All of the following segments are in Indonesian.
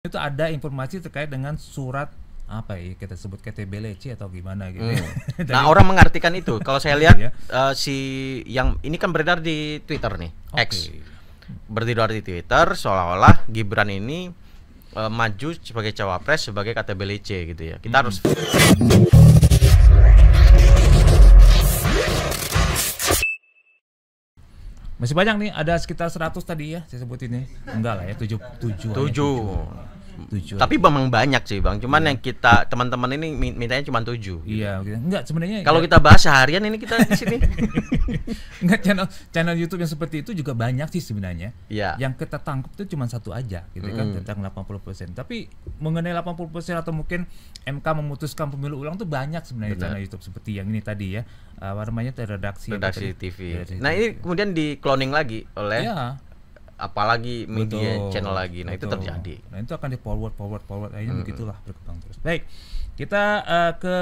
itu ada informasi terkait dengan surat apa ya kita sebut KTB leci atau gimana gitu. Ya. Hmm. Dari, nah orang mengartikan itu. Kalau saya lihat iya. uh, si yang ini kan beredar di Twitter nih, okay. X beredar di Twitter seolah-olah Gibran ini uh, maju sebagai cawapres sebagai KTB leci gitu ya. Kita hmm. harus Masih banyak nih, ada sekitar 100 tadi ya, saya sebut ini. Enggak lah ya, 7 7. 7 tujuh tapi memang banyak sih bang cuman iya. yang kita teman-teman ini mintanya cuma tujuh gitu. iya gitu. enggak sebenarnya kalau kita bahas seharian ini kita di sini enggak channel channel YouTube yang seperti itu juga banyak sih sebenarnya iya. yang kita tangkap itu cuma satu aja gitu mm. kan tentang 80% persen. tapi mengenai 80% persen atau mungkin MK memutuskan pemilu ulang tuh banyak sebenarnya channel YouTube seperti yang ini tadi ya uh, warnanya redaksi redaksi TV. Iya, TV nah ini kemudian di cloning lagi oleh ya apalagi media betul, channel lagi. Nah, betul. itu terjadi. Nah, itu akan di forward forward forward akhirnya hmm. begitulah berkembang terus. Baik. Kita uh, ke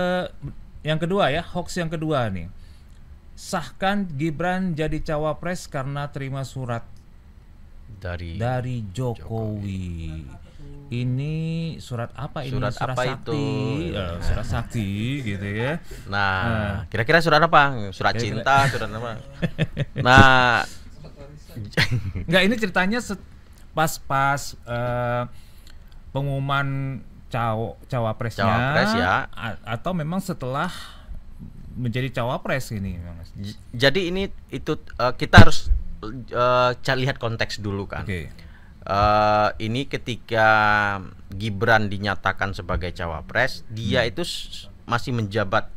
yang kedua ya, hoax yang kedua nih. Sahkan Gibran jadi cawapres karena terima surat dari dari Jokowi. Jokowi ini surat apa ini surat, surat apa sakti itu? ya, surat sakti gitu ya nah eh. kira-kira nah. surat apa surat kira -kira. cinta surat apa nah Enggak, ini ceritanya pas-pas uh, eh, pengumuman caw cawapresnya cawapres ya. atau memang setelah menjadi cawapres ini Jadi ini itu uh, kita harus uh, lihat konteks dulu kan. Okay. Uh, ini ketika Gibran dinyatakan sebagai cawapres, dia hmm. itu masih menjabat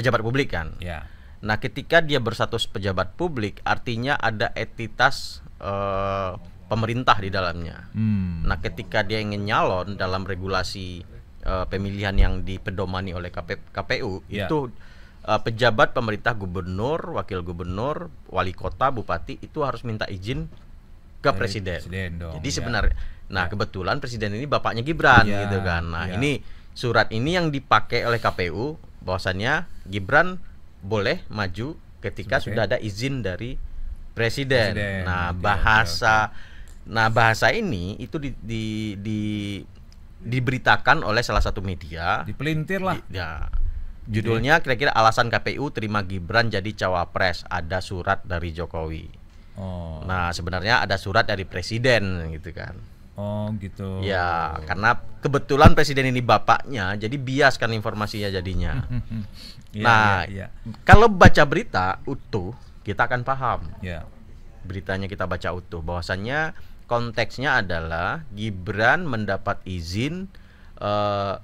pejabat publik kan. yeah. Nah, ketika dia berstatus pejabat publik, artinya ada etitas uh, eh, pemerintah di dalamnya. Hmm. Nah, ketika dia ingin nyalon dalam regulasi uh, pemilihan yang dipedomani oleh KP, KPU, yeah. itu uh, pejabat pemerintah gubernur, wakil gubernur, wali kota, bupati itu harus minta izin ke Dari presiden. presiden dong, Jadi ya. sebenarnya, nah ya. kebetulan presiden ini bapaknya Gibran yeah. gitu kan. Nah, yeah. ini surat ini yang dipakai oleh KPU bahwasannya Gibran boleh maju ketika okay. sudah ada izin dari presiden. presiden. Nah, bahasa nah bahasa ini itu di, di, di diberitakan oleh salah satu media. Dipelintir lah. Di, ya. Judulnya kira-kira alasan KPU terima Gibran jadi cawapres ada surat dari Jokowi. Oh. Nah sebenarnya ada surat dari presiden gitu kan. Oh gitu. Ya karena kebetulan presiden ini bapaknya, jadi bias kan informasinya jadinya. Hmm, hmm, hmm. yeah, nah yeah, yeah. kalau baca berita utuh kita akan paham. Yeah. Beritanya kita baca utuh. Bahwasannya konteksnya adalah Gibran mendapat izin uh,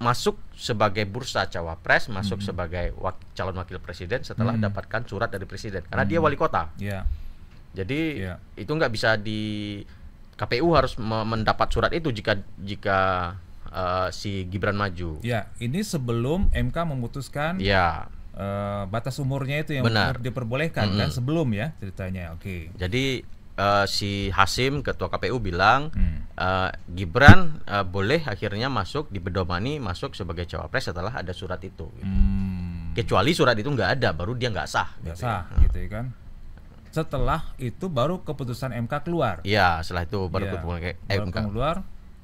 masuk sebagai bursa cawapres, masuk mm -hmm. sebagai wak calon wakil presiden setelah mm -hmm. dapatkan surat dari presiden karena mm -hmm. dia wali kota. Yeah. Jadi yeah. itu nggak bisa di KPU harus mendapat surat itu jika jika uh, si Gibran maju. Ya, ini sebelum MK memutuskan ya uh, batas umurnya itu yang benar diperbolehkan mm -hmm. kan sebelum ya ceritanya. Oke. Okay. Jadi uh, si Hasim ketua KPU bilang hmm. uh, Gibran uh, boleh akhirnya masuk di Bedomani masuk sebagai cawapres setelah ada surat itu. Gitu. Hmm. Kecuali surat itu nggak ada baru dia nggak sah. Nggak gitu ya. sah gitu ya kan. Setelah itu baru keputusan MK keluar. Iya, setelah itu baru ya, keputusan MK keluar.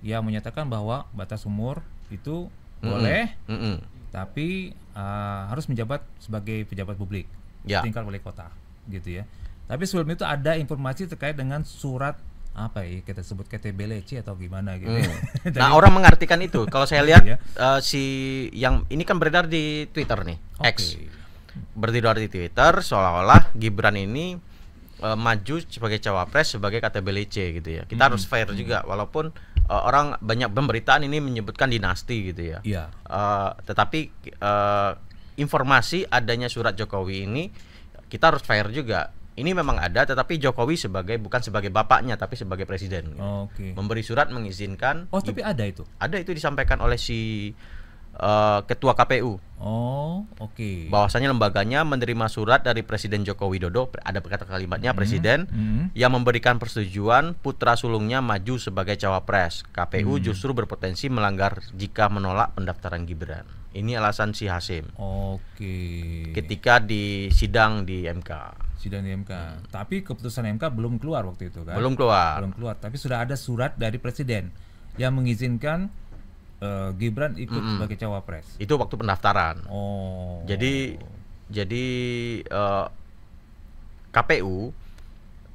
Ya menyatakan bahwa batas umur itu mm -mm. boleh, mm -mm. tapi uh, harus menjabat sebagai pejabat publik, ya. tingkat wali kota, gitu ya. Tapi sebelum itu ada informasi terkait dengan surat apa ya kita sebut KTB leci atau gimana gitu. Hmm. Ya. Dari, nah orang mengartikan itu. Kalau saya lihat iya. uh, si yang ini kan beredar di Twitter nih, okay. X. Beredar di Twitter seolah-olah Gibran ini uh, maju sebagai cawapres sebagai KTBLC gitu ya. Kita hmm. harus fair hmm. juga walaupun uh, orang banyak pemberitaan ini menyebutkan dinasti gitu ya. Yeah. Iya. Uh, tetapi uh, informasi adanya surat Jokowi ini kita harus fair juga. Ini memang ada tetapi Jokowi sebagai bukan sebagai bapaknya tapi sebagai presiden. Gitu. oke Oke. okay. Memberi surat mengizinkan. Oh, tapi ada itu. Ada itu disampaikan oleh si uh, ketua KPU. Oh, oke. Okay. Bahwasanya lembaganya menerima surat dari Presiden Joko Widodo, ada kata kalimatnya hmm, Presiden hmm. yang memberikan persetujuan putra sulungnya maju sebagai cawapres. KPU hmm. justru berpotensi melanggar jika menolak pendaftaran Gibran. Ini alasan si Hasim. Oke. Okay. Ketika di sidang di MK sidang di MK. Hmm. Tapi keputusan MK belum keluar waktu itu kan? Belum keluar. Belum keluar, tapi sudah ada surat dari presiden yang mengizinkan uh, Gibran ikut mm -mm. sebagai cawapres. Itu waktu pendaftaran. Oh. Jadi jadi uh, eh, KPU uh,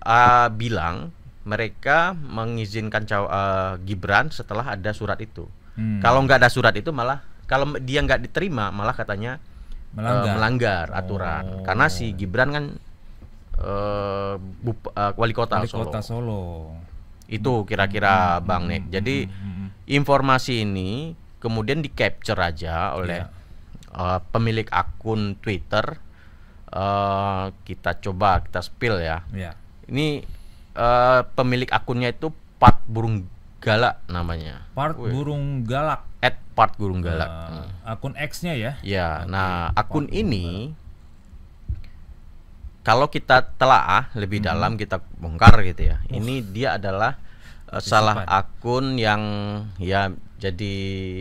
eh, bilang mereka mengizinkan caw uh, Gibran setelah ada surat itu. Hmm. Kalau nggak ada surat itu malah kalau dia nggak diterima malah katanya melanggar, uh, melanggar aturan. Oh. Karena si Gibran kan uh, uh, wali kota wali Solo. Kota Solo. Itu kira-kira hmm. Bang Nek. Hmm. Jadi hmm informasi ini kemudian di capture aja oleh yeah. Iya. uh, pemilik akun Twitter uh, kita coba kita spill ya yeah. ini uh, pemilik akunnya itu part burung galak namanya part Wih. burung galak at part burung eh, galak uh, hmm. akun X-nya ya ya okay. nah akun part ini kalau kita telah lebih hmm. dalam kita bongkar gitu ya ini dia adalah Eh, salah akun yang ya jadi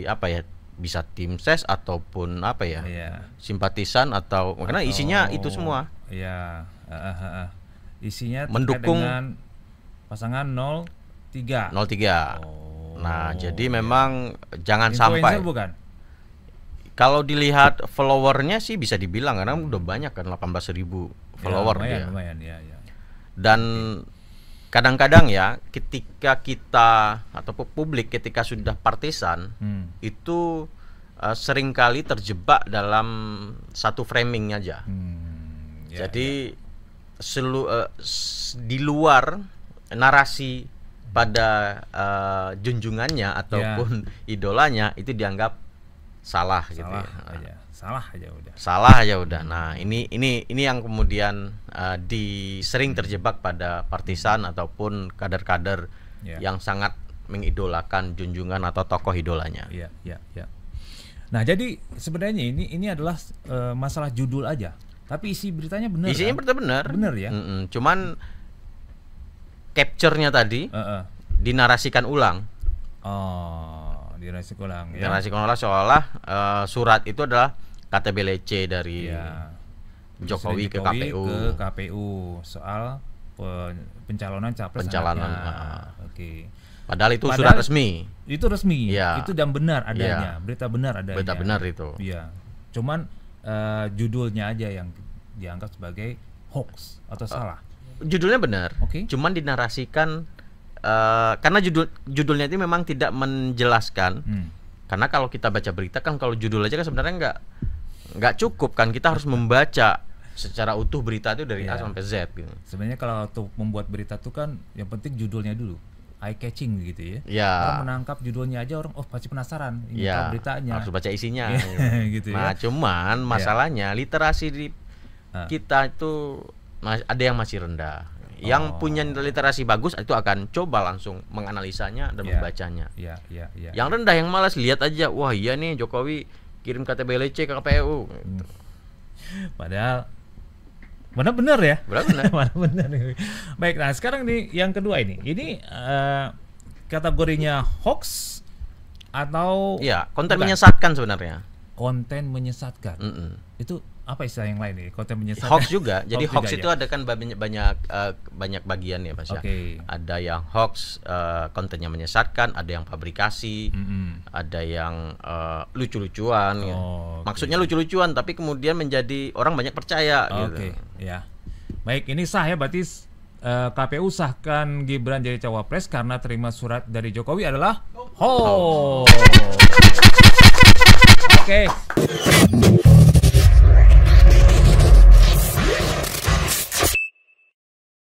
apa ya bisa tim ses ataupun apa ya iya. simpatisan atau, atau karena isinya itu semua ya isinya mendukung dengan pasangan 03 03 oh, nah jadi iya. memang jangan sampai bukan kalau dilihat followernya sih bisa dibilang karena udah banyak kan 18.000 ribu follower ya, lumayan, dia lumayan, ya, ya. dan okay kadang-kadang ya ketika kita atau publik ketika sudah partisan hmm. itu uh, seringkali terjebak dalam satu framing aja hmm. yeah, jadi yeah. selu uh, di luar narasi hmm. pada uh, junjungannya ya. ataupun yeah. idolanya itu dianggap salah, salah gitu ya. aja salah aja udah salah aja udah nah ini ini ini yang kemudian uh, di sering terjebak pada partisan ataupun kader-kader yeah. yang sangat mengidolakan junjungan atau tokoh idolanya ya yeah, ya yeah, iya yeah. Iya. nah jadi sebenarnya ini ini adalah uh, masalah judul aja tapi isi beritanya benar isinya kan? benar benar ya mm -mm. cuman capture-nya tadi uh -uh. dinarasikan ulang oh dinarasikan ulang Kolang. Ya? Narasi Kolang seolah uh, eh, surat itu adalah KTP lece dari ya. Jokowi, Jokowi ke KPU ke KPU soal pencalonan capres pencalonan uh, oke padahal itu padahal surat resmi itu resmi ya. itu dan benar iya. adanya ya. berita benar adanya berita benar itu iya cuman uh, judulnya aja yang dianggap sebagai hoax atau uh, salah judulnya benar oke okay. cuman dinarasikan uh, karena judul judulnya itu memang tidak menjelaskan hmm. karena kalau kita baca berita kan kalau judul aja kan sebenarnya nggak nggak cukup kan kita harus membaca secara utuh berita itu dari yeah. A iya. sampai Z gitu. Sebenarnya kalau untuk membuat berita itu kan yang penting judulnya dulu eye catching gitu ya. Yeah. menangkap judulnya aja orang oh pasti penasaran ini yeah. Iya. beritanya. Harus baca isinya. Gitu, ya. gitu ya. Nah, cuman iya. masalahnya yeah. literasi di kita itu ada yang masih rendah. Oh. Yang punya literasi bagus itu akan coba langsung menganalisanya dan yeah. membacanya. Yeah, yeah, yeah. Yang rendah yang malas lihat aja, wah iya nih Jokowi kirim KTP LC ke KPU gitu. Hmm. padahal benar benar ya benar benar mana benar baik nah sekarang nih yang kedua ini ini uh, kategorinya hoax atau ya konten bukan? menyesatkan sebenarnya konten menyesatkan mm -mm itu apa istilah yang lain nih konten menyesatkan hoax juga jadi hoax, hoax itu ya? ada kan banyak banyak uh, banyak bagian ya mas ya. okay. ada yang hoax uh, kontennya menyesatkan ada yang fabrikasi mm -hmm. ada yang uh, lucu-lucuan ya. oh, ya. okay. maksudnya lucu-lucuan tapi kemudian menjadi orang banyak percaya gitu. oke okay. ya baik ini sah ya berarti uh, KPU sahkan Gibran jadi cawapres karena terima surat dari Jokowi adalah hoax, hoax. oke okay.